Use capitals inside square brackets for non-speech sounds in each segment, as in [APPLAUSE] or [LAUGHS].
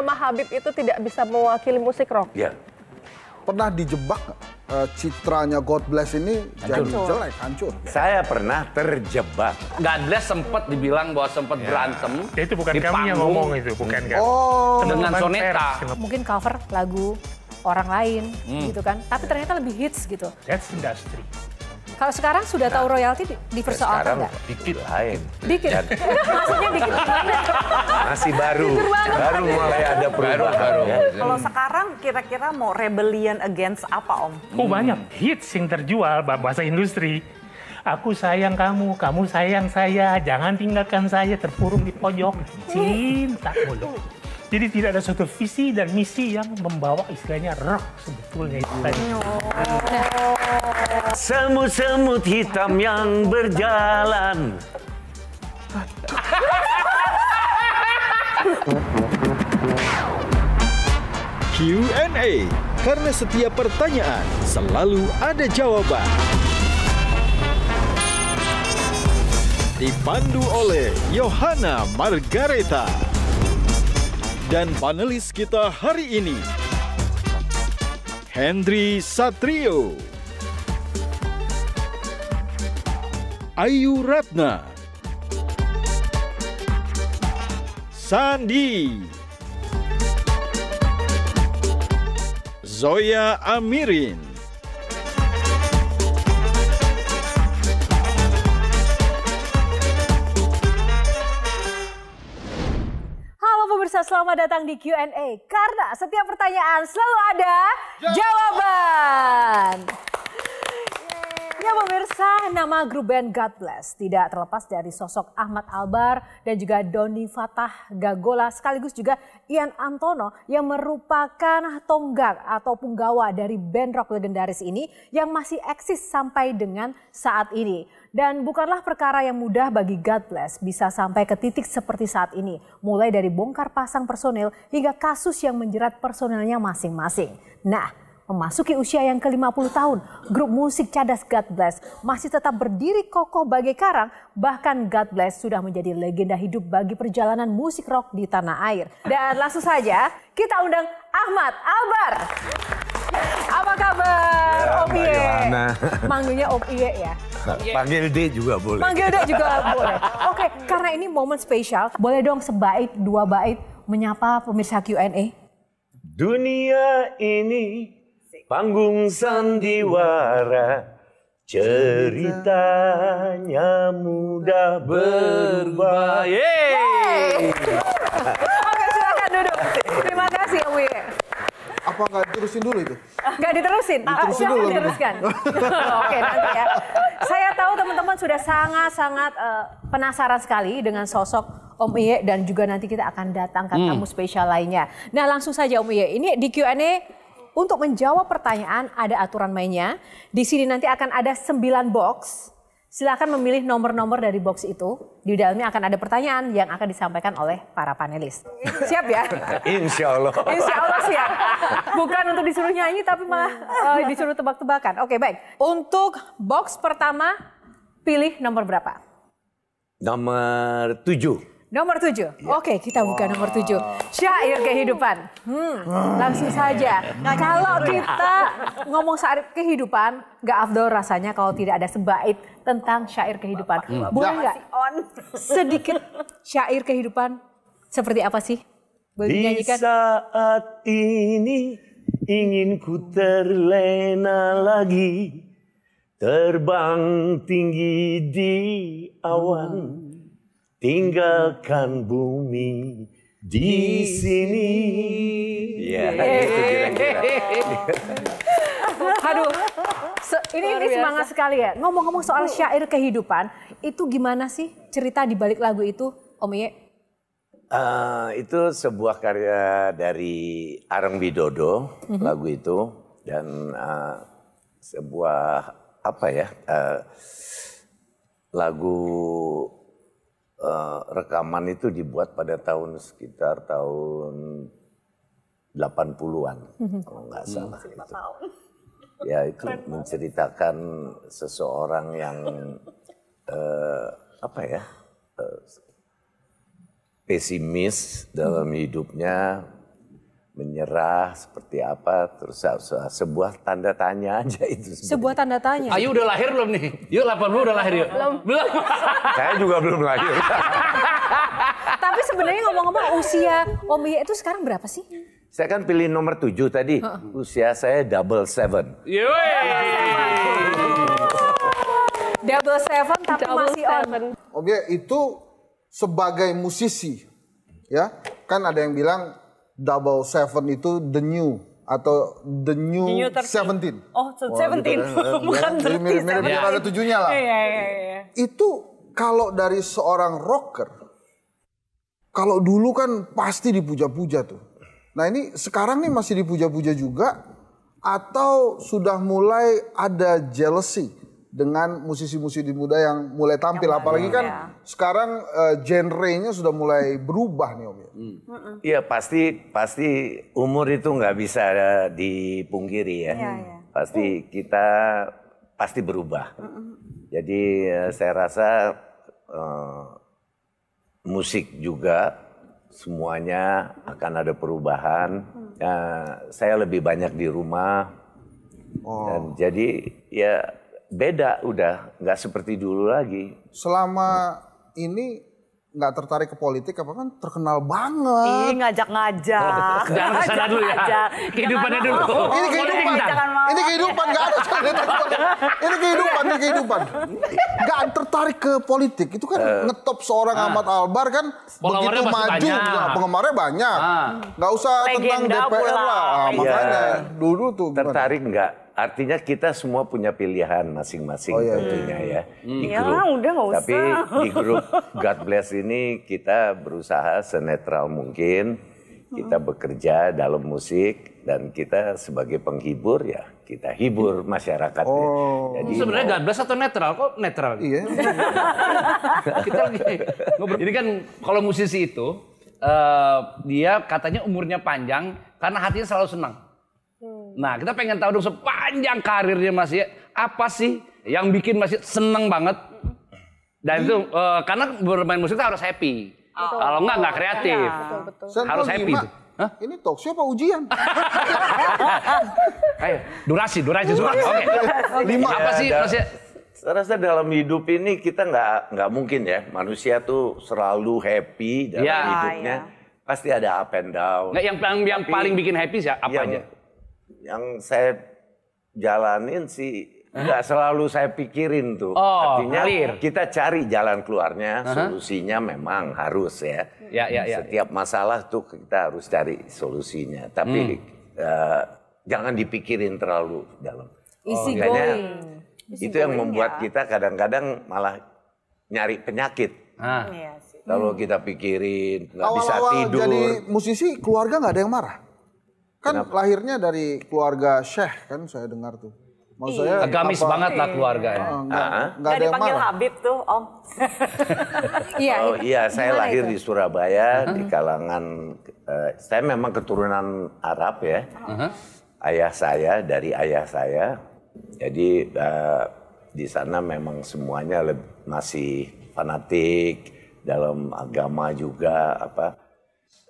nama Habib itu tidak bisa mewakili musik rock? Iya. Pernah dijebak uh, citranya God Bless ini hancur. jadi jelek, hancur. Saya pernah terjebak. God Bless sempat dibilang bahwa sempat ya. berantem. Ya, itu bukan di kami yang ngomong itu, bukan kami. Oh, dengan soneta. Mungkin cover lagu orang lain hmm. gitu kan. Tapi ternyata lebih hits gitu. That's industry. Kalau sekarang sudah nah, tahu royalti dipersoalkan nggak? Dikit lah ya. Dikit. Dan, [LAUGHS] Maksudnya dikit Masih baru. baru mulai ada perubahan. Baru, baru. Ya. Kalau sekarang kira-kira mau rebellion against apa Om? Oh hmm. banyak hits yang terjual bahasa industri. Aku sayang kamu, kamu sayang saya, jangan tinggalkan saya terpurung di pojok. Cinta mulu. Jadi tidak ada suatu visi dan misi yang membawa istilahnya rock sebetulnya itu tadi. Semut-semut hitam yang berjalan. Q&A karena setiap pertanyaan selalu ada jawaban. Dipandu oleh Yohana Margareta dan panelis kita hari ini. Hendri Satrio. Ayu Ratna. Sandi. Zoya Amirin. selamat datang di Q&A karena setiap pertanyaan selalu ada jawaban. jawaban. Ya pemirsa, nama grup band God Bless tidak terlepas dari sosok Ahmad Albar dan juga Doni Fatah Gagola sekaligus juga Ian Antono yang merupakan tonggak atau punggawa dari band rock legendaris ini yang masih eksis sampai dengan saat ini. Dan bukanlah perkara yang mudah bagi God Bless bisa sampai ke titik seperti saat ini. Mulai dari bongkar pasang personil hingga kasus yang menjerat personilnya masing-masing. Nah, memasuki usia yang ke-50 tahun, grup musik cadas God Bless masih tetap berdiri kokoh bagai karang. Bahkan God Bless sudah menjadi legenda hidup bagi perjalanan musik rock di tanah air. Dan langsung saja kita undang Ahmad Albar. Apa kabar, ya, Om Iye? Manggilnya Om Iye ya? Nah, iya. Panggil D juga boleh. Panggil D juga [LAUGHS] boleh. Oke, okay, karena ini momen spesial, boleh dong sebaik dua bait menyapa pemirsa Q&A. Dunia ini panggung sandiwara. Ceritanya mudah berubah. [LAUGHS] Oke, silakan duduk. Terima kasih, Wi. Kenapa nggak diterusin dulu itu? Nggak diterusin. Ah, diterusin dulu. Diteruskan. [LAUGHS] Oke nanti ya. Saya tahu teman-teman sudah sangat-sangat uh, penasaran sekali dengan sosok Om Iye dan juga nanti kita akan datang ke hmm. tamu spesial lainnya. Nah langsung saja Om Iye, ini di Q&A untuk menjawab pertanyaan ada aturan mainnya. Di sini nanti akan ada 9 box Silakan memilih nomor-nomor dari box itu. Di dalamnya akan ada pertanyaan yang akan disampaikan oleh para panelis. Siap ya? [LAUGHS] Insya Allah. Insya Allah siap. Bukan untuk disuruh nyanyi tapi malah uh, disuruh tebak-tebakan. Oke baik. Untuk box pertama pilih nomor berapa? Nomor tujuh. Nomor tujuh. Ya. Oke, kita buka wow. nomor tujuh. Syair kehidupan. Hmm, langsung saja. Nah, kalau kita ngomong syair kehidupan, nggak afdol rasanya kalau tidak ada sebaik tentang syair kehidupan. Boleh nggak? Sedikit syair kehidupan seperti apa sih? Boleh Di saat ini ingin ku terlena lagi. Terbang tinggi di awan. Hmm tinggalkan bumi di sini. ya gitu kira [LAUGHS] Aduh, se ini, ini semangat sekali ya. Ngomong-ngomong soal syair kehidupan, itu gimana sih cerita di balik lagu itu, Om Ye? Uh, itu sebuah karya dari Arang Widodo, mm -hmm. lagu itu. Dan uh, sebuah, apa ya, uh, lagu uh, rekaman itu dibuat pada tahun sekitar tahun 80-an mhm. kalau nggak salah hmm. itu. Ya itu Keren menceritakan seseorang yang uh, apa ya uh, pesimis dalam mhm. hidupnya menyerah seperti apa terus sebuah tanda tanya aja itu sebenarnya. sebuah tanda tanya Ayu udah lahir belum nih yuk 80 udah lahir yuk belum belum [LAUGHS] saya juga belum lahir tapi sebenarnya ngomong-ngomong usia Om Iya itu sekarang berapa sih saya kan pilih nomor tujuh tadi usia saya double seven double seven tapi double masih seven. on Om Iya itu sebagai musisi ya kan ada yang bilang double seven itu the new atau the new, Seventeen? Oh, so Wah, 17. [LAUGHS] Bukan 30. Mirip, mirip, mirip ada tujuhnya lah. Iya, iya, iya, iya. Itu kalau dari seorang rocker, kalau dulu kan pasti dipuja-puja tuh. Nah ini sekarang nih masih dipuja-puja juga atau sudah mulai ada jealousy dengan musisi-musisi muda yang mulai tampil yang apalagi kan ya. sekarang uh, genre-nya sudah mulai berubah nih Om ya. Hmm. Iya hmm. pasti pasti umur itu nggak bisa eh, dipungkiri ya. ya, Pasti kita pasti berubah. Jadi uh, saya rasa uh, musik juga semuanya akan ada perubahan. Uh, saya lebih banyak di rumah. Oh. Dan jadi ya beda udah nggak seperti dulu lagi. Selama ini nggak tertarik ke politik apa kan terkenal banget. Ih ngajak-ngajak. Oh, jangan kesana dulu ya. [LAUGHS] Kehidupannya dulu. Oh, ini kehidupan. Ini kehidupan nggak ada Ini kehidupan, ini kehidupan. Nggak tertarik ke politik itu kan uh, ngetop seorang uh, Ahmad Albar kan begitu maju banyak. Nah, penggemarnya banyak. Ah. Nggak usah tentang DPR lah. Ah, iya. makanya dulu tuh. Tertarik nggak? Artinya kita semua punya pilihan masing-masing oh, iya, iya. tentunya ya. Hmm. Di ya, grup. Ya, udah gak usah. Tapi di grup God Bless ini kita berusaha senetral mungkin. Kita hmm. bekerja dalam musik dan kita sebagai penghibur ya kita hibur masyarakat. Oh. Jadi sebenarnya God Bless atau netral kok netral? Iya. [LAUGHS] kita lagi Jadi kan kalau musisi itu uh, dia katanya umurnya panjang karena hatinya selalu senang. Nah, kita pengen tahu dong sepanjang karirnya Mas ya, apa sih yang bikin Mas ya seneng banget? Dan itu uh, karena bermain musik harus happy. Oh. Kalau enggak enggak kreatif. Ya. Betul, betul. harus happy. Gimana? Hah? Ini talk show apa ujian? Ayo, [LAUGHS] eh, durasi, durasi semua. Oke. Okay. Lima. Apa iya, sih Mas Ye? Ya? Saya rasa dalam hidup ini kita nggak nggak mungkin ya manusia tuh selalu happy dalam ya, hidupnya. Ya. Pasti ada up and down. Nah, yang yang, yang paling bikin happy sih apa yang, aja? yang saya jalanin sih nggak selalu saya pikirin tuh. Oh, Artinya ngalir. kita cari jalan keluarnya, uh-huh. solusinya memang harus ya. Ya, ya, ya. Setiap masalah tuh kita harus cari solusinya. Tapi hmm. uh, jangan dipikirin terlalu dalam. Isi oh, going. itu yang membuat ya. kita kadang-kadang malah nyari penyakit. Ah. Kalau kita pikirin nggak bisa tidur. Jadi musisi keluarga nggak ada yang marah. Kan Kenapa? lahirnya dari keluarga Syekh kan saya dengar tuh. Maksudnya agamis banget lah keluarganya. Uh, oh, enggak, ah. uh-huh. enggak ada dipanggil Habib tuh, Om. [LAUGHS] iya, oh, iya, saya lahir itu? di Surabaya uh-huh. di kalangan uh, saya memang keturunan Arab ya. Uh-huh. Ayah saya dari ayah saya. Jadi uh, di sana memang semuanya masih fanatik dalam agama juga apa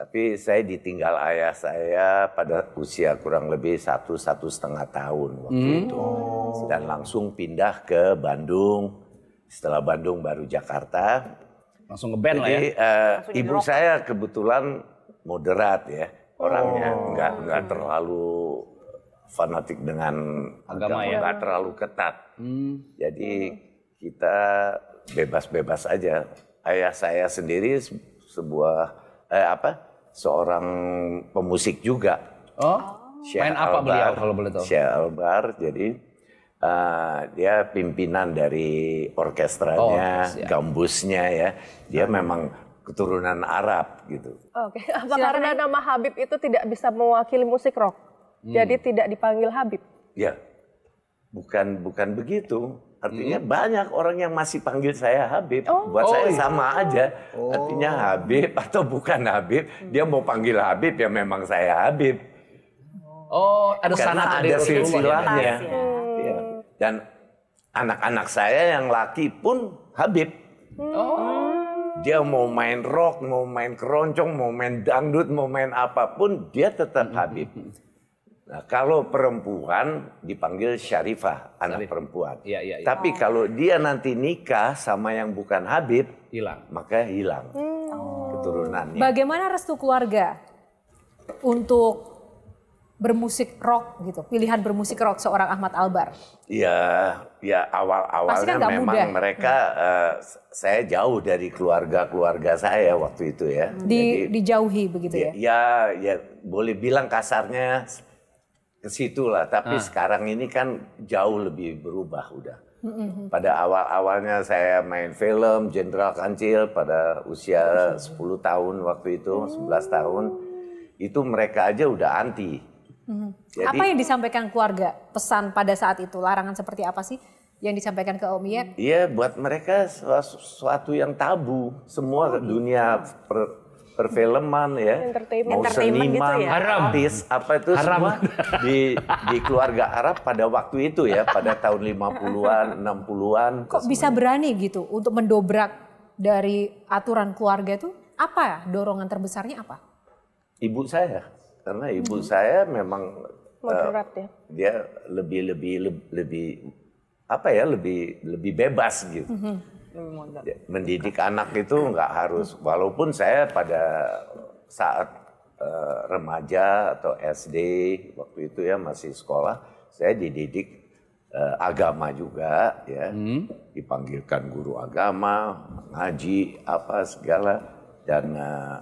tapi saya ditinggal ayah saya pada usia kurang lebih satu satu setengah tahun waktu hmm. itu, dan langsung pindah ke Bandung. Setelah Bandung baru Jakarta. Langsung ngeband lah ya. Uh, langsung ibu saya kebetulan moderat ya orangnya, oh. nggak nggak terlalu fanatik dengan agama, agama ya. nggak terlalu ketat. Hmm. Jadi kita bebas-bebas aja. Ayah saya sendiri sebuah eh, apa seorang pemusik juga. Oh, Syah main apa Albar, beliau kalau boleh tahu? Syah Albar, jadi uh, dia pimpinan dari orkestranya, oh, ya. gambusnya ya. Dia hmm. memang keturunan Arab gitu. Oke, okay. [LAUGHS] apa Silahkan. karena nama Habib itu tidak bisa mewakili musik rock? Hmm. Jadi tidak dipanggil Habib? Ya, bukan bukan begitu Artinya hmm. banyak orang yang masih panggil saya Habib. Oh. Buat oh, saya iya. sama aja. Oh. Artinya Habib atau bukan Habib, hmm. dia mau panggil Habib ya memang saya Habib. Oh, ada Karena ada silsilahnya. Ya. Dan anak-anak saya yang laki pun Habib. Oh. Dia mau main rock, mau main keroncong, mau main dangdut, mau main apapun, dia tetap Habib. Nah, kalau perempuan dipanggil Syarifah, anak perempuan. Ya, ya, ya. Tapi kalau dia nanti nikah sama yang bukan Habib, hilang. Maka hilang hmm. keturunannya. Bagaimana restu keluarga untuk bermusik rock gitu? Pilihan bermusik rock seorang Ahmad Albar. Iya, ya, ya awal-awalnya kan memang mudah. mereka hmm. uh, saya jauh dari keluarga-keluarga saya waktu itu ya. Di, Jadi, dijauhi begitu ya. Ya, ya, ya boleh bilang kasarnya ke situ lah. Tapi ah. sekarang ini kan jauh lebih berubah udah. Mm-hmm. Pada awal-awalnya saya main film Jenderal Kancil pada usia 10 tahun waktu itu, 11 tahun. Itu mereka aja udah anti. Mm-hmm. Jadi, apa yang disampaikan keluarga? Pesan pada saat itu, larangan seperti apa sih yang disampaikan ke Om Iya, buat mereka sesuatu suatu yang tabu. Semua oh, gitu. dunia per- perfilman ya, mau gitu seniman, gitu ya? artis, apa itu Haram. semua di di keluarga Arab pada waktu itu ya, pada tahun 50-an, 60-an. Kok bisa semuanya. berani gitu untuk mendobrak dari aturan keluarga itu? Apa dorongan terbesarnya apa? Ibu saya, karena ibu hmm. saya memang eh, moderat uh, ya. Dia lebih lebih lebih apa ya lebih lebih bebas gitu. Mm -hmm, hmm lebih mendidik ya, Mendidik anak itu nggak harus walaupun saya pada saat uh, remaja atau SD waktu itu ya masih sekolah, saya dididik uh, agama juga ya. Hmm. Dipanggilkan guru agama, ngaji apa segala dan uh,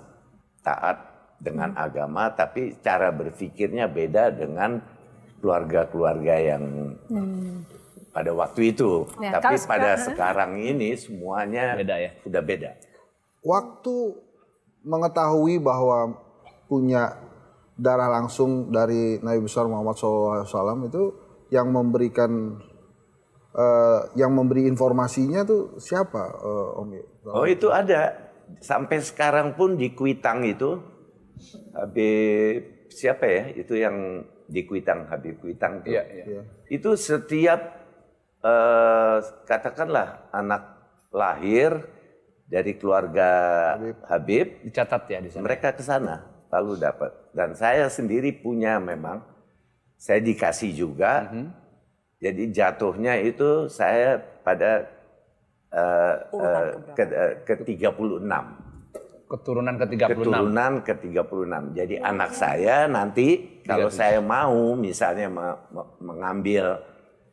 taat dengan agama tapi cara berpikirnya beda dengan keluarga-keluarga yang hmm pada waktu itu. Ya, Tapi pada sekarang, sekarang ini semuanya beda ya. Sudah beda. Waktu mengetahui bahwa punya darah langsung dari Nabi besar Muhammad SAW itu yang memberikan uh, yang memberi informasinya tuh siapa uh, Om? Oh itu ada sampai sekarang pun di Kuitang itu Habib siapa ya itu yang di Kuitang Habib Kuitang itu. Ya, ya. Itu setiap eh, katakanlah anak lahir dari keluarga Habib, Habib dicatat ya di sana. Mereka ke sana lalu dapat. Dan saya sendiri punya memang saya dikasih juga. Mm -hmm. Jadi jatuhnya itu saya pada uh, uh, ke, uh, ke 36. Keturunan ke 36. Keturunan ke 36. Jadi oh, anak saya nanti kalau saya mau misalnya mengambil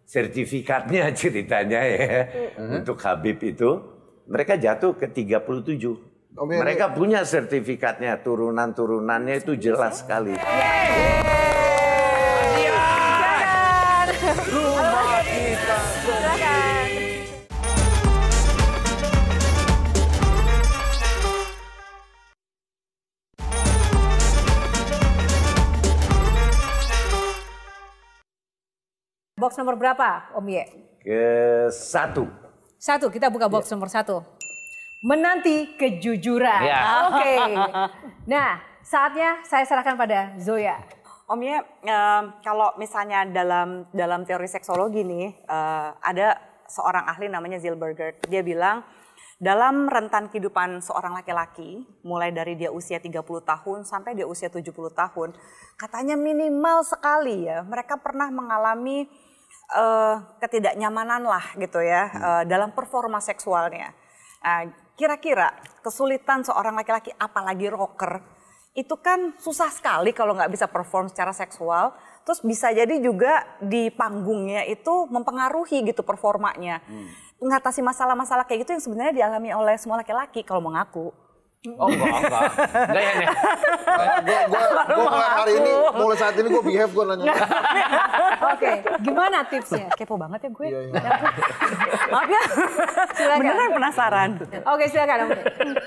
sertifikatnya [LAUGHS] ceritanya ya mm-hmm. untuk Habib itu mereka jatuh ke 37. Oh, iya, mereka iya. punya sertifikatnya, turunan-turunannya itu jelas sekali. Yeah. box nomor berapa, Om Ye? Ke satu. Satu, kita buka box ya. nomor satu. Menanti kejujuran. Ya. Oke. Okay. [LAUGHS] Nah, saatnya saya serahkan pada Zoya. Om Ye, um, kalau misalnya dalam dalam teori seksologi nih, uh, ada seorang ahli namanya Zilberger. Dia bilang dalam rentan kehidupan seorang laki-laki, mulai dari dia usia 30 tahun sampai dia usia 70 tahun, katanya minimal sekali ya, mereka pernah mengalami uh, eh, ketidaknyamanan lah gitu ya hmm. uh, dalam performa seksualnya. Nah, kira-kira kesulitan seorang laki-laki apalagi rocker itu kan susah sekali kalau nggak bisa perform secara seksual. Terus bisa jadi juga di panggungnya itu mempengaruhi gitu performanya. Hmm. Mengatasi masalah-masalah kayak gitu yang sebenarnya dialami oleh semua laki-laki kalau mengaku. Oh enggak, enggak. Enggak ya, Gue gue gue hari ini mulai saat ini gue behave gue nanya. [LAUGHS] Oke, gimana tipsnya? Kepo banget ya gue. Iya, iya. Maaf ya. Silakan. Beneran penasaran. Oke, silakan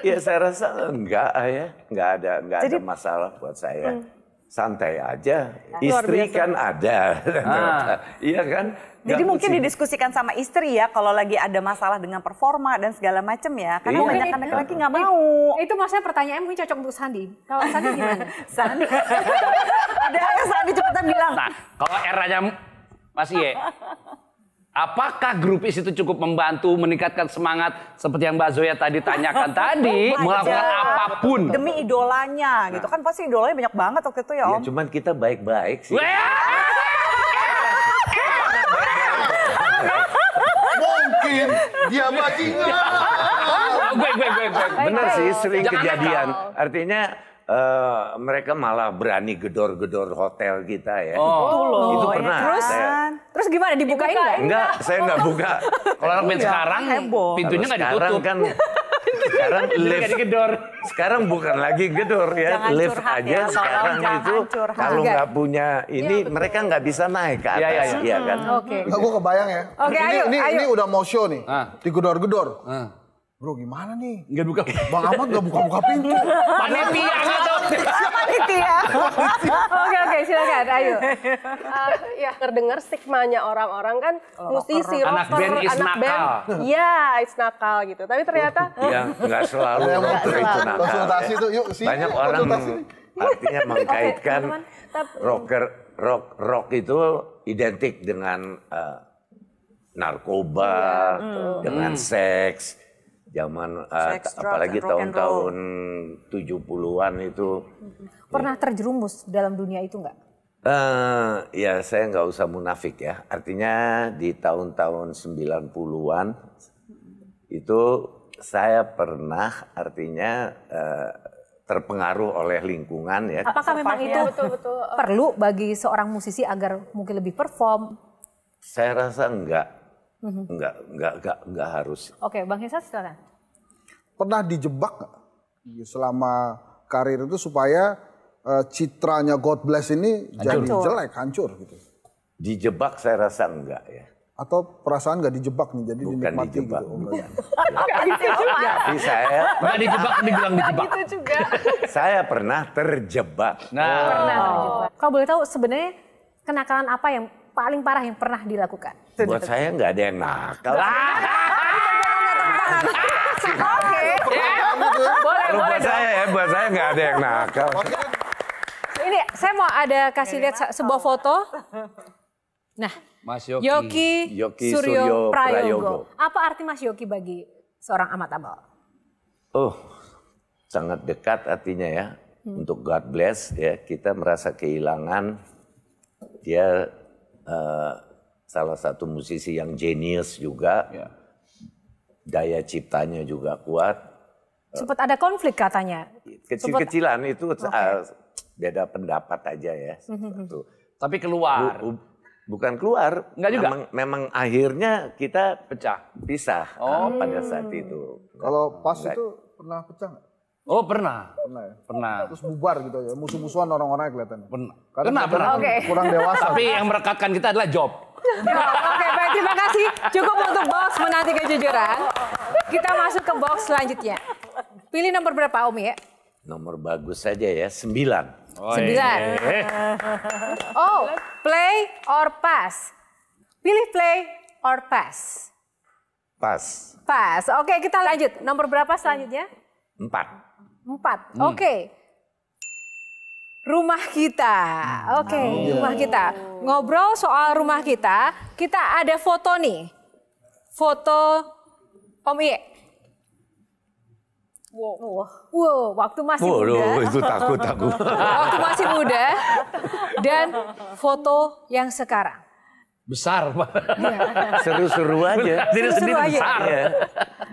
Ya saya rasa enggak ya. Enggak ada enggak ada masalah buat saya. Hmm santai aja. Nah, istri kan ada. Ah. [LAUGHS] iya kan? Jadi Gak mungkin didiskusikan sama istri ya kalau lagi ada masalah dengan performa dan segala macam ya. Karena iya. banyak anak laki nggak mau. Itu maksudnya pertanyaan mungkin cocok untuk Sandi. Kalau Sandi gimana? [LAUGHS] Sandi. [LAUGHS] ada yang Sandi cepetan bilang. Nah, kalau eranya masih ya. E. Apakah grupis itu cukup membantu meningkatkan semangat seperti yang Mbak Zoya tadi tanyakan [LAUGHS] tadi melakukan apapun demi idolanya nah. gitu kan pasti idolanya banyak banget waktu itu ya iya, Om. Ya, cuman kita baik-baik sih. Mungkin dia bajingan. Gue gue gue gue. Benar sih sering kejadian. Artinya uh, mereka malah berani gedor-gedor hotel kita ya. Oh, itu, oh, loh. Ya. pernah. Terus, saya, terus gimana dibukain enggak? Enggak, saya enggak buka. [LAUGHS] Kalau anak iya, sekarang heboh. pintunya nggak ditutup kan. [LAUGHS] sekarang lift gedor. Sekarang bukan lagi gedor ya, jangan lift aja ya, sekarang itu kalau nggak punya ini ya, mereka nggak bisa naik ke iya, iya, atas, ya, ya, ya. ya kan? Hmm, oke. Okay. Aku kebayang ya. Oke, okay, ini, ayo, ini, ayo. ini udah mau show nih, ah. digedor-gedor. Ah Bro gimana nih? Enggak buka. Bang Ahmad enggak buka-buka pintu. Panitia gitu. Panitia. Oke oke silakan ayo. Uh, ya terdengar stigmanya orang-orang kan oh, musisi rocker, anak band is anak nakal. Iya it's nakal gitu. Tapi ternyata. Iya enggak selalu rocker itu nakal. Konsultasi tuh yuk sini. Banyak orang artinya mengkaitkan okay, rocker rock rock itu identik dengan uh, narkoba, ya, dengan mm. seks zaman eh, Sex, uh, apalagi tahun-tahun 70-an itu mm-hmm. pernah ya. terjerumus dalam dunia itu enggak? Uh, eh, ya saya nggak usah munafik ya. Artinya di tahun-tahun 90-an itu saya pernah artinya uh, terpengaruh oleh lingkungan ya. Apakah memang itu betul, betul. perlu bagi seorang musisi agar mungkin lebih perform? Saya rasa enggak Mm-hmm. Enggak, enggak, enggak, enggak harus. Oke, okay, Bang Hesa silakan. Pernah dijebak iya, selama karir itu supaya uh, citranya God bless ini hancur. jadi jelek, hancur gitu. Dijebak saya rasa enggak ya. Atau perasaan nggak dijebak nih, jadi Bukan dinikmati gitu dijebak. [LAUGHS] gitu. Bukan dijebak. Tapi saya... Nggak dijebak, dibilang dijebak. Gitu juga. [LAUGHS] saya pernah terjebak. Nah. Oh. Pernah terjebak. Kalau boleh tahu sebenarnya kenakalan apa yang paling parah yang pernah dilakukan? Buat saya nggak ada yang nakal. Ah! Oke. Boleh, boleh. Buat saya ya, buat saya nggak ada yang nakal. Ini saya mau ada kasih lihat sebuah foto. Nah, Mas Yoki, Yoki, Yoki Suryo, Suryo Prayogo. Prayogo. Apa arti Mas Yoki bagi seorang amat abal? Oh, sangat dekat artinya ya. Hmm. Untuk God bless ya, kita merasa kehilangan dia Eh, salah satu musisi yang genius juga, Ya. daya ciptanya juga kuat. Sempat ada konflik katanya. Kecil-kecilan itu eh, okay. beda pendapat aja ya. Hmm, hmm, hmm. Tapi keluar. Bu, bu, bukan keluar. Enggak juga. Memang, memang akhirnya kita pecah, pisah eh, oh. pada saat itu. Kalau pas Enggak. itu pernah pecah nggak? Oh pernah. Pernah ya? Pernah. Terus bubar gitu ya, musuh-musuhan orang-orangnya kelihatan. Pernah. Karena pernah, Okay. kurang dewasa. Tapi yang merekatkan kita adalah job. Ya, oke okay, baik, terima kasih. Cukup untuk box menanti kejujuran. Kita masuk ke box selanjutnya. Pilih nomor berapa Om ya? Nomor bagus saja ya, sembilan. Oh, sembilan. Yeah. Oh, play or pass? Pilih play or pass? Pass. Pass. Oke, okay, kita lanjut. Nomor berapa selanjutnya? Empat. Empat. Hmm. Oke. Okay. Rumah kita. Oke, okay. Hmm. oh. rumah iya. kita. Ngobrol soal rumah kita, kita ada foto nih. Foto Om Iye. Wow. wow, waktu masih wow, muda. Wow, itu takut takut. [LAUGHS] waktu masih muda dan foto yang sekarang besar pak iya. [LAUGHS] seru-seru aja -seru sendiri aja. besar ya,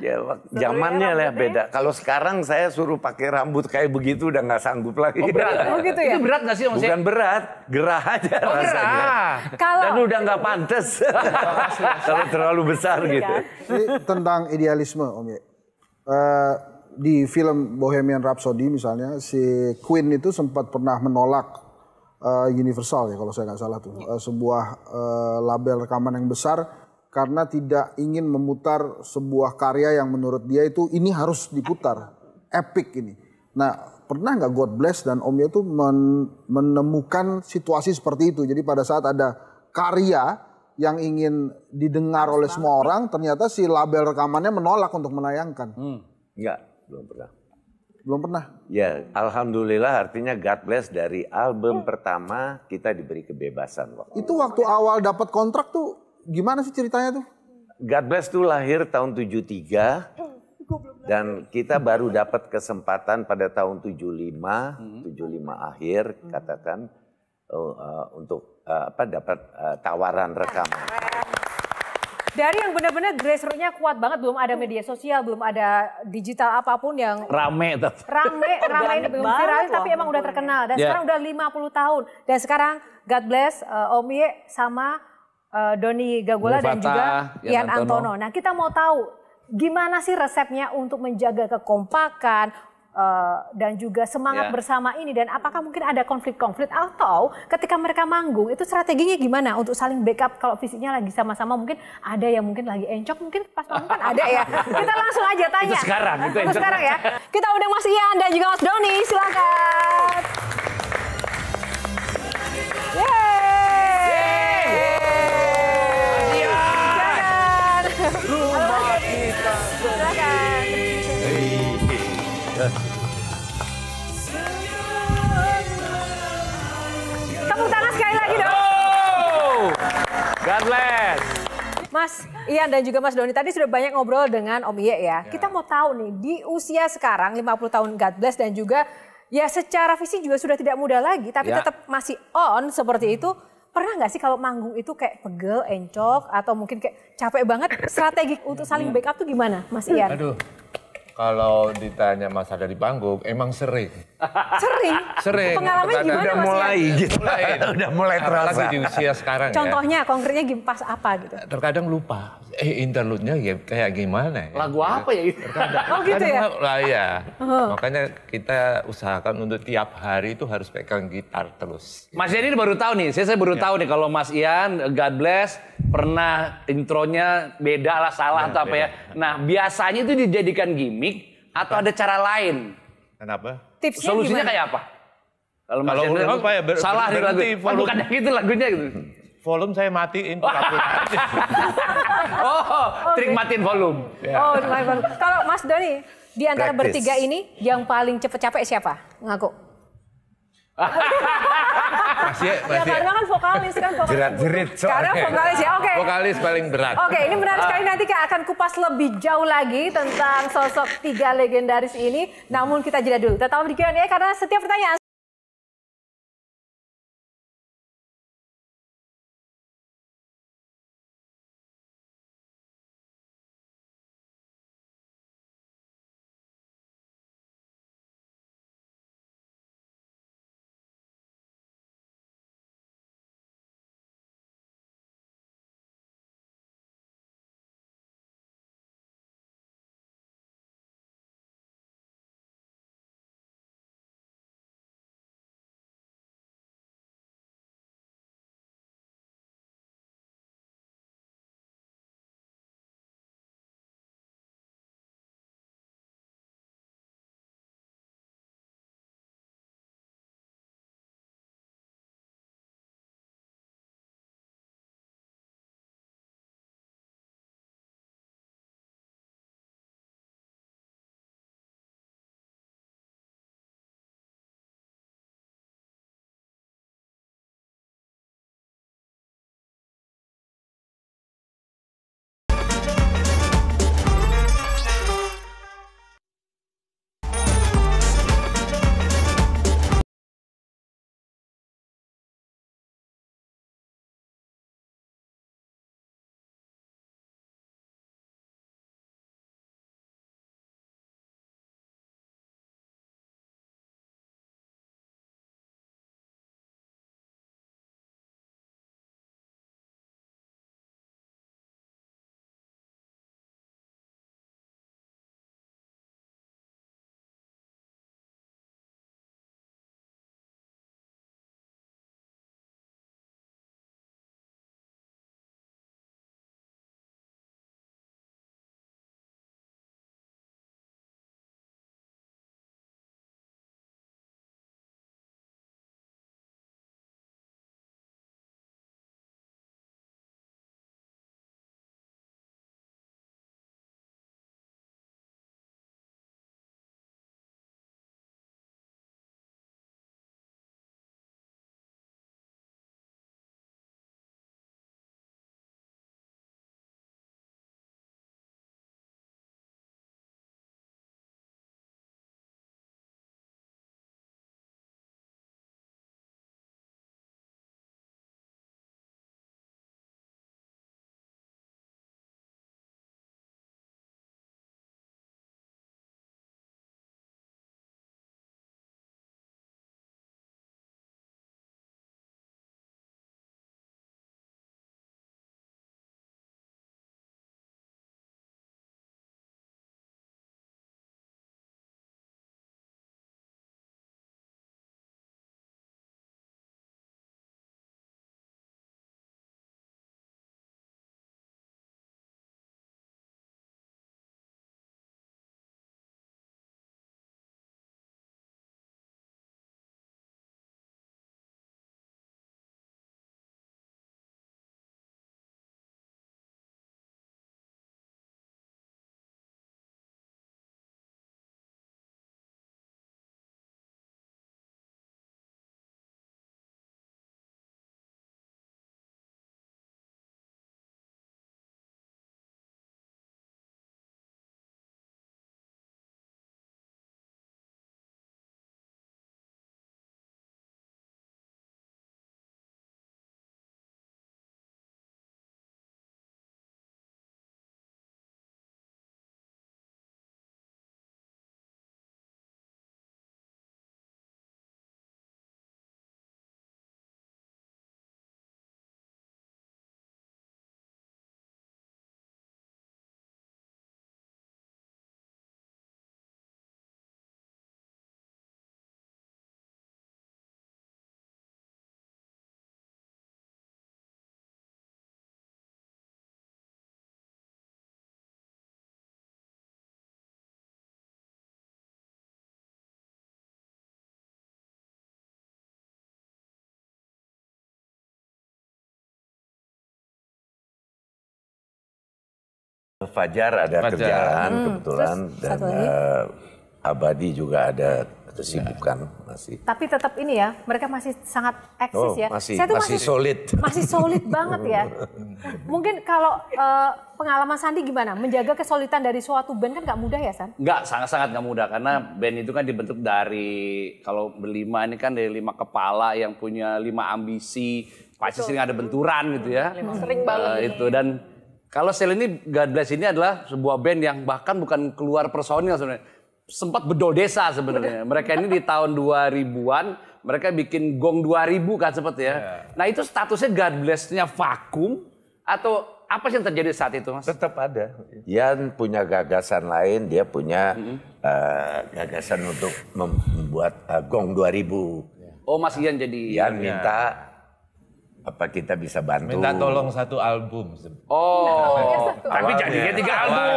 ya zamannya lah beda kalau sekarang saya suruh pakai rambut kayak begitu udah nggak sanggup lagi oh, berat. oh gitu ya itu berat gak sih maksudnya bukan berat gerah aja oh, rasanya Kalau... dan udah nggak pantas [LAUGHS] kalau terlalu besar iya. gitu Ini tentang idealisme om ya uh, di film Bohemian Rhapsody misalnya si Queen itu sempat pernah menolak uh, Universal ya kalau saya nggak salah tuh uh, sebuah uh, label rekaman yang besar karena tidak ingin memutar sebuah karya yang menurut dia itu ini harus diputar epic ini. Nah pernah nggak God bless dan Om itu men menemukan situasi seperti itu. Jadi pada saat ada karya yang ingin didengar oleh semua orang, ternyata si label rekamannya menolak untuk menayangkan. Hmm, enggak, belum pernah. Belum pernah. Ya, alhamdulillah artinya God bless dari album pertama kita diberi kebebasan waktu. Itu waktu awal dapat kontrak tuh gimana sih ceritanya tuh? God bless tuh lahir tahun 73 dan kita baru dapat kesempatan pada tahun 75, 75 hmm. akhir hmm. katakan uh, uh, untuk uh, apa dapat uh, tawaran rekaman. Dari yang benar-benar grassrootsnya kuat banget, belum ada media sosial, belum ada digital apapun yang rame tetap. Rame, [LAUGHS] rame ini belum viral, tapi emang udah terkenal dan yeah. sekarang udah 50 tahun dan sekarang God bless uh, Om Ye sama uh, Doni Gagola Bufata, dan juga Ian Antono. Antono. Nah kita mau tahu gimana sih resepnya untuk menjaga kekompakan, Eh, dan juga semangat yeah. bersama ini dan apakah mungkin ada konflik-konflik atau ketika mereka manggung itu strateginya gimana untuk saling backup kalau fisiknya lagi sama-sama mungkin ada yang mungkin lagi encok mungkin pas panggung kan ada ya [LAUGHS] kita langsung aja tanya itu sekarang itu, sekarang ya kita udah Mas Ian dan juga Mas Doni silakan God bless. Mas Ian dan juga Mas Doni tadi sudah banyak ngobrol dengan Om Iye ya. ya. Kita mau tahu nih di usia sekarang 50 tahun God bless dan juga ya secara fisik juga sudah tidak muda lagi tapi ya. tetap masih on seperti itu. Pernah nggak sih kalau manggung itu kayak pegel, encok atau mungkin kayak capek banget Strategik untuk saling backup tuh gimana Mas Ian? Aduh. Kalau ditanya masa dari panggung emang sering Sering. Sering. Pengalaman gimana gitu. [LAUGHS] udah mulai ya? gitu. Mulai, udah mulai terasa. Apalagi di usia sekarang ya. Contohnya ya. konkretnya pas apa gitu? Terkadang lupa. Eh interlude-nya ya kayak gimana ya? Lagu apa ya itu? Terkadang. Oh gitu ya? Lah ya. Uh-huh. Makanya kita usahakan untuk tiap hari itu harus pegang gitar terus. Mas Ian ini baru tahu nih. Saya, saya baru ya. tahu nih kalau Mas Ian, God bless, pernah intronya beda lah salah ya, atau apa beda. ya. Nah biasanya itu dijadikan gimmick atau apa? ada cara lain? Kenapa? tipsnya Solusinya gimana? kayak apa? Kalau Mas Kalau Hendra, apa ya? Ber salah nih lagu. Volume. bukan yang itu lagunya gitu. Volume saya matiin [LAUGHS] oh ya. oh, okay. trik matiin volume. Yeah. Oh, my volume. Kalau Mas Doni, di antara Practice. bertiga ini yang paling cepet capek siapa? Ngaku. Masih, masih. Ya karena kan vokalis kan vokalis. Jerat jerit. karena vokalis ya, oke. Okay. Vokalis paling berat. Oke, okay, ini benar sekali ah. nanti kita akan kupas lebih jauh lagi tentang sosok tiga legendaris ini. Namun kita jeda dulu. Tetap di Q&A karena setiap pertanyaan Fajar ada Fajar. kerjaan hmm, kebetulan terus, dan uh, Abadi juga ada kesibukan ya. masih. Tapi tetap ini ya, mereka masih sangat eksis oh, ya. Masih, Saya tuh masih, masih solid. Masih solid [LAUGHS] banget ya. Mungkin kalau uh, pengalaman Sandi gimana? Menjaga kesolidan dari suatu band kan nggak mudah ya San? Nggak, sangat-sangat nggak mudah karena band itu kan dibentuk dari kalau berlima ini kan dari lima kepala yang punya lima ambisi, pasti sering ada benturan gitu ya. Lima sering banget. Uh, itu dan kalau Sel ini God Bless ini adalah sebuah band yang bahkan bukan keluar personil sebenarnya. Sempat bedol desa sebenarnya. Mereka ini di tahun 2000-an mereka bikin gong 2000 kan sempat ya. Yeah. Nah, itu statusnya God Bless-nya vakum atau apa sih yang terjadi saat itu, Mas? Tetap ada. Yan punya gagasan lain, dia punya mm -hmm. uh, gagasan untuk membuat uh, gong 2000. Oh, Mas Ian jadi Ian minta apa kita bisa bantu? Minta tolong satu album. Oh, iya, tapi jadinya tiga album.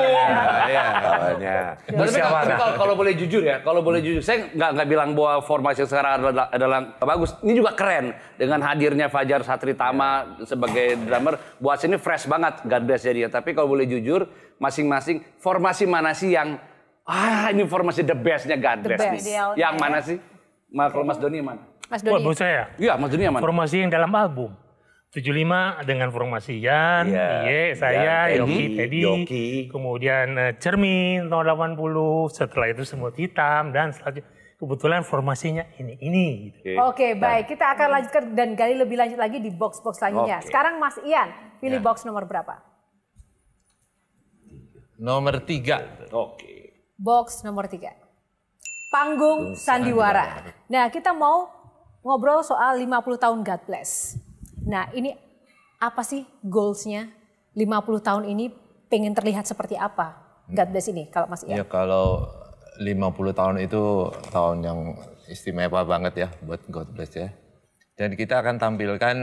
Iya. Awalnya. Tapi kalau, kalau boleh jujur ya, kalau boleh jujur, saya nggak nggak bilang bahwa formasi sekarang adalah, adalah bagus. Ini juga keren dengan hadirnya Fajar Satri Tama iya. sebagai drummer. Buat sini fresh banget, God bless jadi ya Tapi kalau boleh jujur, masing-masing formasi mana sih yang ah ini formasi the bestnya God bless best. Yang mana ya. sih? Kalau Mas Doni mana? Mas Doni. Buat saya. Iya, Mas Doni aman. Formasi yang dalam album. 75 dengan formasi Yan, iya, yeah, saya, yeah, Yoki, Teddy, Yoki. kemudian eh, Cermin tahun 80, setelah itu semua hitam dan selanjutnya kebetulan formasinya ini ini. Oke, okay. Nah. okay, baik. Kita akan lanjutkan dan gali lebih lanjut lagi di box-box selanjutnya. Okay. Sekarang Mas Ian, pilih ya. box nomor berapa? Nomor tiga. Oke. Okay. Box nomor tiga. Panggung Sandiwara. Nah, kita mau ngobrol soal 50 tahun God Bless. Nah ini apa sih goalsnya 50 tahun ini pengen terlihat seperti apa God Bless ini kalau Mas Ian? Ya kalau 50 tahun itu tahun yang istimewa banget ya buat God Bless ya. Dan kita akan tampilkan,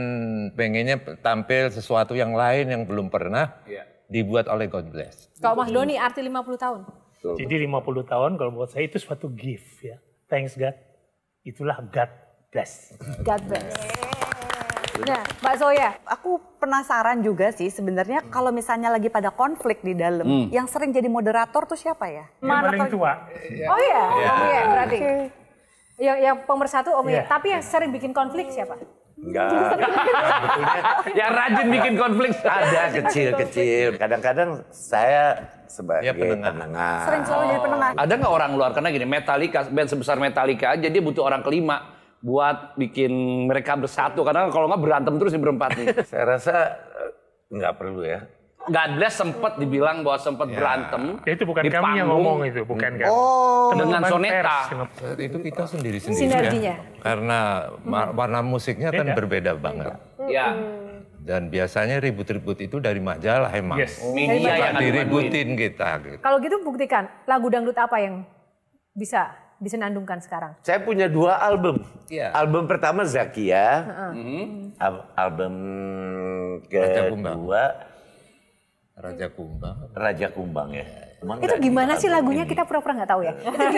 pengennya tampil sesuatu yang lain yang belum pernah ya. dibuat oleh God Bless. Kalau Mas Doni arti 50 tahun? Jadi 50 tahun kalau buat saya itu suatu gift ya. Thanks God. Itulah God bless. God bless. Nah, Mbak Zoya, aku penasaran juga sih sebenarnya hmm. kalau misalnya lagi pada konflik di dalam, hmm. yang sering jadi moderator tuh siapa ya? Yang paling tua. Oh iya, iya. oh, iya. Oh, berarti. Okay. Yang, yang pemersatu Om yeah. ya, iya. tapi yang sering bikin konflik siapa? Enggak. yang rajin bikin konflik ada kecil-kecil. Kadang-kadang saya sebagai ya, penengah. penengah. Sering selalu oh. jadi penengah. Ada nggak orang luar karena gini Metallica band sebesar Metallica aja dia butuh orang kelima buat bikin mereka bersatu karena kalau nggak berantem terus di ya berempat nih. [LAUGHS] Saya rasa eh, nggak perlu ya. ada sempat dibilang bahwa sempat ya. berantem. Ya, itu bukan dipanggung. kami yang ngomong itu, bukan kami. Oh, dengan soneta. Eh, itu kita sendiri-sendiri Sinerginya. ya. Karena hmm. warna musiknya kan Beda. kan berbeda banget. Hmm. Ya. Dan biasanya ribut-ribut itu dari majalah emang. Yes. Oh. Media yang diributin kita. Gitu. Kalau gitu buktikan lagu dangdut apa yang bisa disenandungkan sekarang? Saya punya dua album. Yeah. Album pertama Zakia, uh -hmm. Al album kedua Raja Kumbang. Raja Kumbang ya. Iya, iya. Emang itu gimana sih lagunya? Ini. Kita pura-pura nggak -pura tahu ya. [LAUGHS]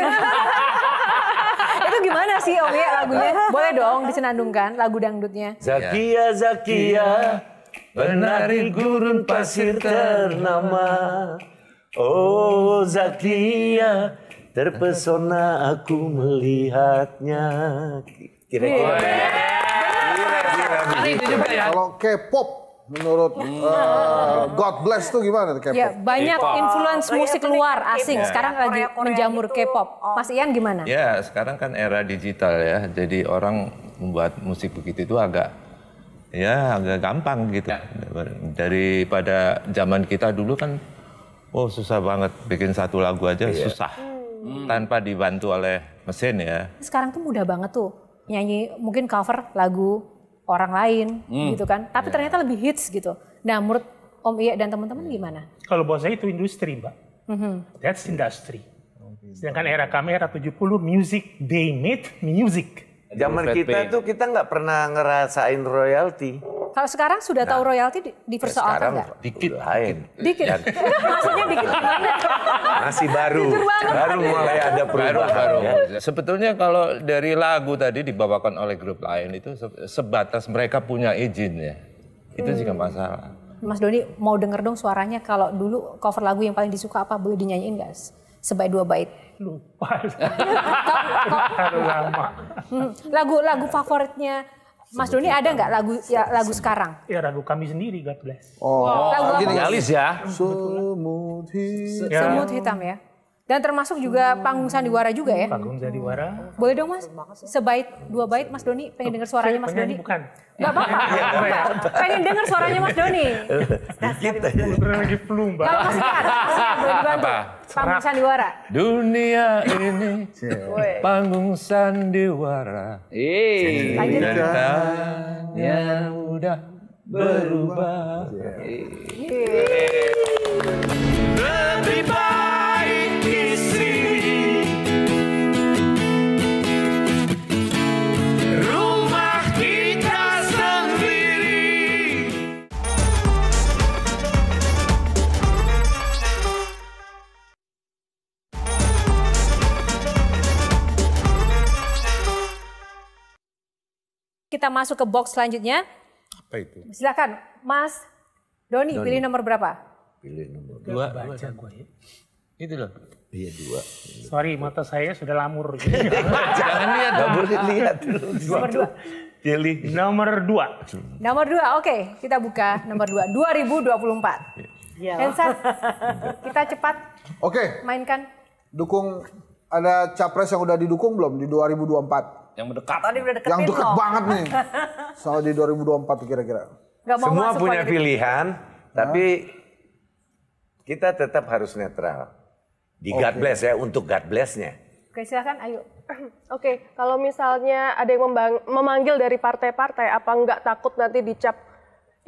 itu gimana sih Om ya lagunya? Boleh dong disenandungkan lagu dangdutnya. Zakia, Zakia, menari iya. gurun pasir ternama. Oh Zakia, Terpesona aku melihatnya. Kira-kira. Gitu. Ya. Kalau K-pop menurut uh, God Bless tuh gimana ya, K-pop? Ya, banyak influence musik luar asing iya. sekarang lagi menjamur gitu. K-pop. Oh. Mas Ian gimana? Ya, sekarang kan era digital ya. Jadi orang membuat musik begitu itu agak ya agak gampang gitu. Ya. Daripada zaman kita dulu kan Oh susah banget bikin satu lagu aja yeah. susah. Hmm. tanpa dibantu oleh mesin ya. Sekarang tuh mudah banget tuh nyanyi mungkin cover lagu orang lain hmm. gitu kan, tapi yeah. ternyata lebih hits gitu. Nah menurut Om Iya dan teman-teman ya. gimana? Kalau buat saya itu industri mbak, mm-hmm. that's industry. Oh, gitu. Sedangkan era kamera tujuh 70 music they made music. Zaman kita pay. tuh kita nggak pernah ngerasain royalti. Kalau sekarang sudah nah, tahu royalti ya, dipersoalkan nggak? Dikit lain. Dikit. Ya. [LAUGHS] Maksudnya dikit Masih baru. Baru mulai ada perubahan. Baru, baru. Ya. Sebetulnya kalau dari lagu tadi dibawakan oleh grup lain itu sebatas mereka punya izin ya, Itu hmm. juga masalah. Mas Doni mau denger dong suaranya kalau dulu cover lagu yang paling disuka apa boleh dinyanyiin guys? sebaik dua bait? Lupa. [LAUGHS] Hmm, Lagu-lagu favoritnya Mas Doni ada nggak lagu ya, lagu sekarang? Ya lagu kami sendiri God Bless. Oh, lagu apa? Gini, alis ya. Semut hitam. Semut hitam ya. Dan termasuk juga hmm. panggung sandiwara juga ya? Panggung sandiwara. Boleh dong mas? Sebaik dua bait mas Doni pengen dengar [LAUGHS] iya, suaranya mas Doni? Bukan. Gak apa-apa. pengen dengar suaranya mas Doni. Kita lagi pelum Kalau masih ada, masih boleh dibantu. Panggung sandiwara. Dunia ini panggung sandiwara. Eh, ceritanya udah berubah. Lebih kita masuk ke box selanjutnya. Apa itu? Silakan, Mas Doni, Doni. pilih nomor berapa? Pilih nomor dua. Baca dua. Ya. Itu loh. Iya dua. Sorry, mata saya sudah lamur. [LAUGHS] Jangan lihat. Gak boleh lihat. Nomor dua. Pilih. Nomor dua. Nomor dua, oke. Okay. Kita buka nomor dua. 2024. Iya. Kita cepat. Oke. Okay. Mainkan. Dukung ada capres yang udah didukung belum di 2024? Yang mendekat. Tadi udah dekat. Yang deket banget nih. [LAUGHS] Soal di 2024 kira-kira. Semua punya pilihan, di... tapi kita tetap harus netral. Di okay. God bless ya, untuk God bless-nya. Oke, silakan ayo. [CLEARS THROAT] Oke, kalau misalnya ada yang memanggil dari partai-partai, apa enggak takut nanti dicap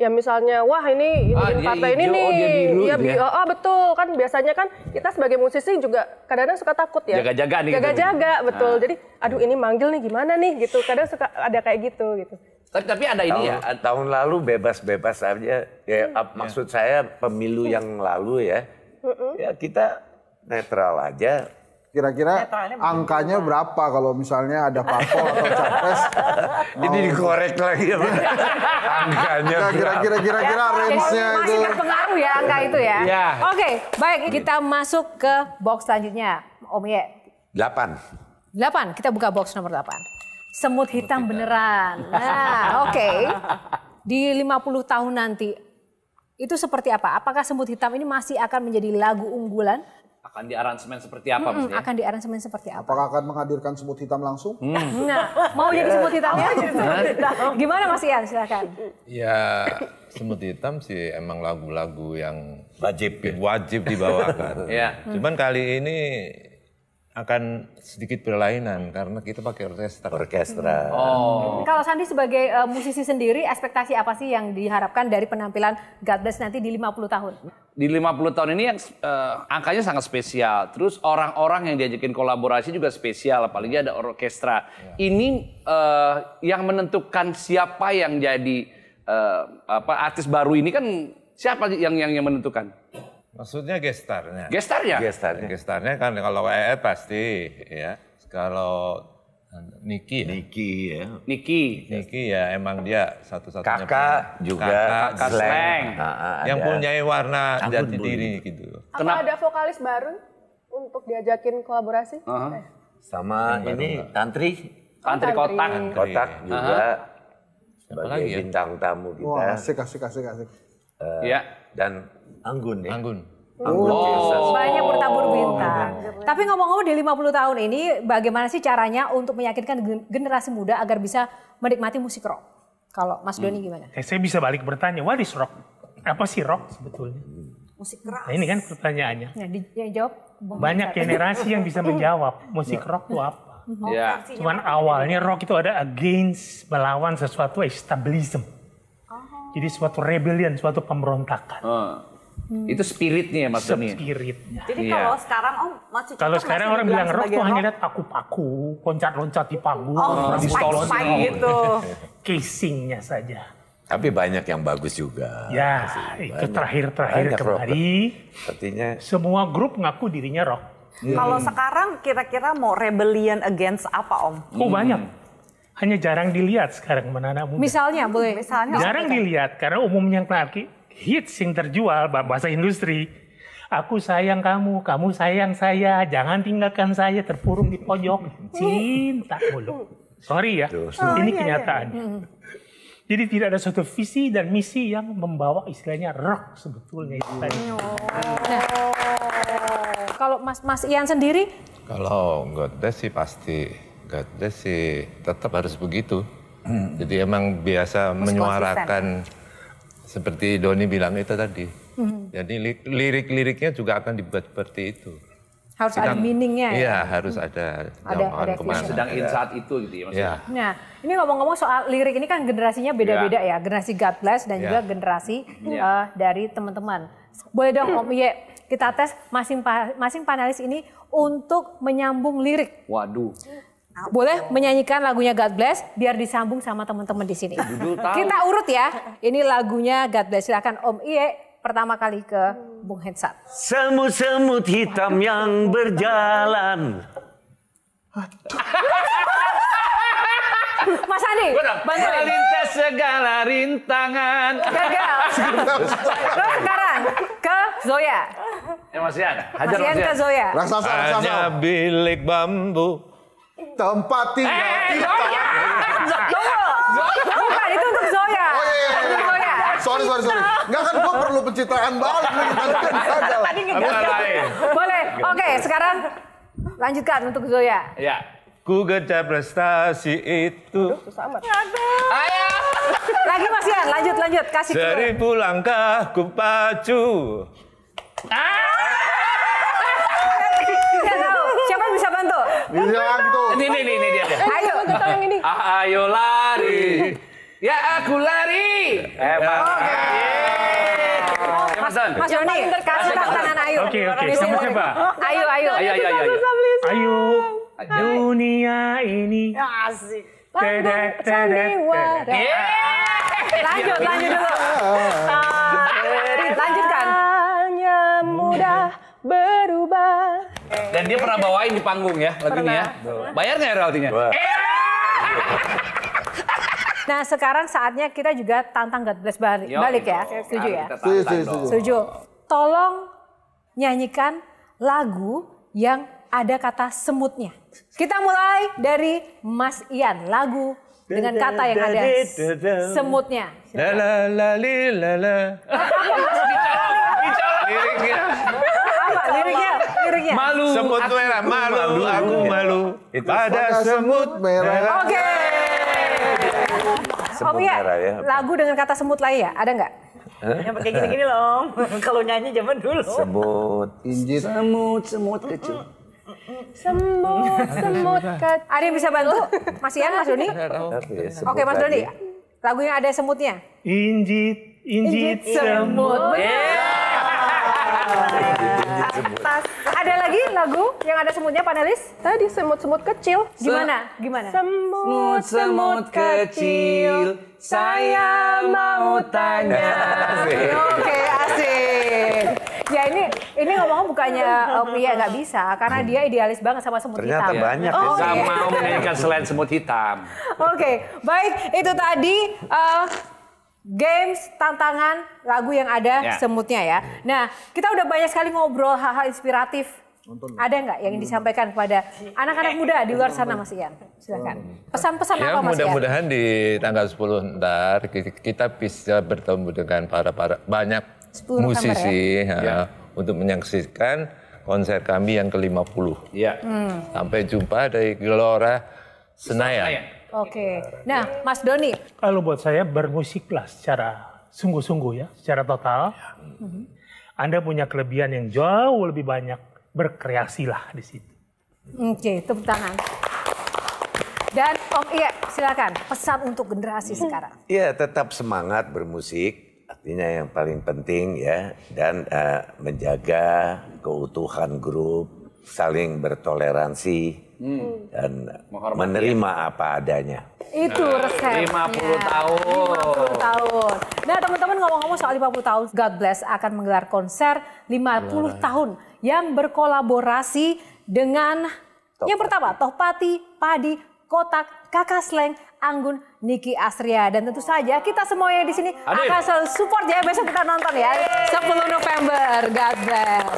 ya misalnya wah ini ini ah, partai ini oh, nih oh, ya, ya. Oh, oh betul kan biasanya kan kita sebagai musisi juga kadang-kadang suka takut ya jaga-jaga nih gitu. jaga-jaga gitu. betul ah. jadi aduh ini manggil nih gimana nih gitu kadang suka ada kayak gitu gitu tapi, tapi ada ini ya? tahun, ya tahun lalu bebas-bebas aja ya hmm. maksud saya pemilu yang lalu ya hmm. hmm. ya kita netral aja Kira-kira angkanya berapa kalau misalnya ada parpol atau [LAUGHS] capres? mau... Ini oh. dikorek lagi ya, [LAUGHS] angkanya. Kira-kira kira-kira ya, range itu. Masih berpengaruh ya angka itu ya. ya. Oke, okay, baik kita masuk ke box selanjutnya, Om Ye. 8. 8, kita buka box nomor 8. Semut hitam, beneran. Nah, [LAUGHS] oke. Okay. Di 50 tahun nanti itu seperti apa? Apakah semut hitam ini masih akan menjadi lagu unggulan? akan diaransemen seperti apa hmm, maksudnya? Akan diaransemen seperti apa? Apakah akan menghadirkan semut hitam langsung? Hmm. Nah, mau jadi semut hitam ya? [LAUGHS] Gimana Mas Ian? Silakan. Ya, semut hitam sih emang lagu-lagu yang wajib ya? wajib dibawakan. [LAUGHS] ya. Cuman kali ini akan sedikit berlainan karena kita pakai orkestra. Orkestra. Hmm. Oh. Kalau Sandi sebagai uh, musisi sendiri, ekspektasi apa sih yang diharapkan dari penampilan God Bless nanti di 50 tahun? Di 50 tahun ini yang uh, angkanya sangat spesial. Terus orang-orang yang diajakin kolaborasi juga spesial, apalagi ada orkestra. Ya. Ini uh, yang menentukan siapa yang jadi uh, apa artis baru ini kan siapa yang yang, yang menentukan? Maksudnya gestarnya? Gestarnya. Gestarnya. Gestarnya kan kalau EE pasti ya. Kalau Niki ya. Niki ya. Niki. Niki ya emang dia satu-satunya. Kakak punya. juga. Kakak, kakak slang. Ah, ah, yang punya warna Anggun jati diri gitu. Apa Kenapa? ada vokalis baru untuk diajakin kolaborasi? Uh -huh. Eh. Sama yang ini Tantri. Tantri Kotak. Tantri. Kotak uh-huh. juga. Uh -huh. Sebagai ya? bintang tamu kita. Wah asik asik asik asik. Uh, ya. Dan Anggun ya. Anggun. Oh. Banyak bertabur oh, bintang. Oh. Tapi ngomong-ngomong di 50 tahun ini bagaimana sih caranya untuk meyakinkan generasi muda agar bisa menikmati musik rock? Kalau Mas Doni hmm. gimana? Eh, saya bisa balik bertanya, what is rock? Apa sih rock sebetulnya? Musik keras. Nah, ini kan pertanyaannya. Ya, di, ya jawab. Banyak generasi yang bisa menjawab musik ya. rock itu apa? Oh, mhm. yeah. Cuman awalnya rock itu ada against melawan sesuatu establishment. Oh. Jadi suatu rebellion, suatu pemberontakan. Oh. Hmm. Itu spiritnya ya, Mas Spiritnya. Jadi iya. kalau sekarang om oh, masih Kalau sekarang masih orang bilang rock tuh hanya lihat paku-paku, loncat-loncat di panggung, oh, di stolon gitu. [LAUGHS] Casingnya saja. Tapi banyak yang bagus juga. Ya, itu terakhir-terakhir kemari. Artinya semua grup ngaku dirinya rock. Hmm. Kalau sekarang kira-kira mau rebellion against apa, Om? Oh, hmm. banyak hanya jarang dilihat sekarang menanam. Misalnya boleh. Misalnya jarang dilihat karena umumnya laki hits yang terjual bahasa industri. Aku sayang kamu, kamu sayang saya, jangan tinggalkan saya terpuruk di pojok cinta mulu. Sorry ya, oh, ini iya, iya, kenyataan. Iya. Jadi tidak ada suatu visi dan misi yang membawa istilahnya rock sebetulnya Oh. Nah, kalau Mas Mas Ian sendiri? Kalau God bless sih pasti God bless sih tetap harus begitu. Hmm. Jadi emang biasa Mas menyuarakan seperti Doni bilang itu tadi. Hmm. Jadi lirik-liriknya juga akan dibuat seperti itu. Harus Sedang, ada meaningnya ya? Iya, harus hmm. ada. Ada, ada kemana. Sedang in saat itu gitu ya maksudnya. Ya. Nah, ini ngomong-ngomong soal lirik ini kan generasinya beda-beda ya. ya. Generasi God Bless dan ya. juga generasi ya. uh, dari teman-teman. Boleh dong Om Ye kita tes masing, masing panelis ini untuk menyambung lirik. Waduh. Nah, boleh menyanyikan lagunya God Bless biar disambung sama teman-teman di sini. Kita urut ya. Ini lagunya God Bless. Silakan Om Iye pertama kali ke Bung Hensat. Semut-semut hitam yang berjalan. [LAUGHS] Mas Andi, Melintas segala rintangan. Gagal. sekarang ke Zoya. Ya eh, masih ada. hajar masih ada ke Zoya. Raksasa, raksasa. Hanya bilik bambu tempat tinggal eh, kita. Zoya. Bukan, itu untuk Zoya. Oh iya, iya, iya. Sorry, sorry, sorry. Enggak kan gue perlu pencitraan balik. Kan tadi ngegagal. Boleh. Oke, sekarang lanjutkan untuk Zoya. Ya. Ku kejar prestasi itu. Aduh, susah amat. Ayo. Lagi Mas Ian, lanjut, lanjut. Kasih Seribu langkah ku pacu. Ah. Bisa gitu. Ini ini ini nih dia. Ayo ini. Ah, ayo lari. Ya aku lari. Eh, Mas Don. Mas Doni, kasih tantangan Ayu. Oke, oke. Sama siapa? Ayu, Ayu. Ayu, Ayu, Ayu. Ayu. Dunia ini. Asik. Tedek, tedek, tedek. Iya. Lanjut, iya. lanjut dulu. Ah. Lanjutkan. Hanya mudah berubah Iya. Dan dia pernah bawain di panggung ya lagunya ya. Bayar nggak royaltinya? Eh! Nah sekarang saatnya kita juga tantang God Bless balik, Yo, balik ya. Setuju ya? Setuju. Tolong nyanyikan lagu yang ada kata semutnya. Kita mulai dari Mas Ian, lagu dengan kata yang ada semutnya. La la la li la la ya? Malu. Semut aku, merah malu, malu, aku iya. malu. Itu ada semut merah. Oke. Okay. Semut oh, iya. merah ya. Lagu dengan kata semut lah ya, ada nggak? Yang pakai gini-gini loh, [LAUGHS] kalau nyanyi zaman dulu. Semut, injit. Semut, semut kecil. Semut, semut kecil. Ada yang bisa bantu? Mas Ian, Mas Doni? Oke, Mas Doni. yang ada semutnya? Injit, injit, injit semut. semut. Yeah. Iya. Injit, injit semut lagu yang ada semutnya panelis? Tadi semut-semut kecil. Gimana? Gimana? Semut-semut kecil, saya mau tanya. Oke, asik. Ya ini ini ngomong bukannya pria oh, nggak bisa karena dia idealis banget sama semut Ternyata hitam. Ternyata banyak oh, ya. Iya. sama mau selain semut hitam. Oke, okay, baik itu tadi uh, games, tantangan, lagu yang ada ya. semutnya ya. Nah, kita udah banyak sekali ngobrol hal-hal inspiratif nonton. Ada nggak yang disampaikan kepada anak-anak muda di luar sana Mas Ian? Silakan. Pesan-pesan ya, apa Mas mudah-mudahan di tanggal 10 ntar kita bisa bertemu dengan para para banyak musisi ya? Ya, untuk menyaksikan konser kami yang ke-50. Iya. Hmm. Sampai jumpa dari Gelora Senayan. Oke. Okay. Nah, Mas Doni. Kalau buat saya bermusiklah secara sungguh-sungguh ya, secara total. Ya. Anda punya kelebihan yang jauh lebih banyak berkreasilah di situ. Oke, okay, tepuk tangan. Dan Om oh Iya, silakan pesan untuk generasi sekarang. Iya, tetap semangat bermusik, artinya yang paling penting ya, dan uh, menjaga keutuhan grup, saling bertoleransi hmm. dan Menghormati menerima ya. apa adanya. Itu nah, resepnya. 50 tahun. 50 tahun. Nah teman-teman ngomong-ngomong soal 50 tahun, God Bless akan menggelar konser 50 puluh iya. tahun yang berkolaborasi dengan Top yang pertama Tohpati, Padi, Kotak, Kakak Sleng, Anggun, Niki Astria dan tentu saja kita semua semuanya di sini Adil. akan selalu support ya besok kita nonton ya 10 November. God bless.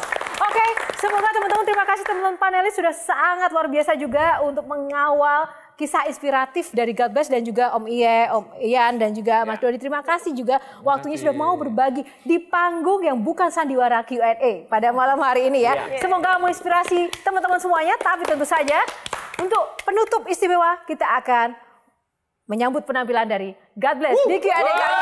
Oke, okay, semoga teman-teman terima kasih teman-teman panelis sudah sangat luar biasa juga untuk mengawal kisah inspiratif dari God Bless dan juga Om Iye, Om Ian dan juga Mas ya. Dodi. Terima kasih juga waktunya sudah mau berbagi di panggung yang bukan sandiwara Q&A pada malam hari ini ya. ya. ya. Semoga menginspirasi teman-teman semuanya. Tapi tentu saja untuk penutup istimewa kita akan menyambut penampilan dari God Bless uh, di Q&A kali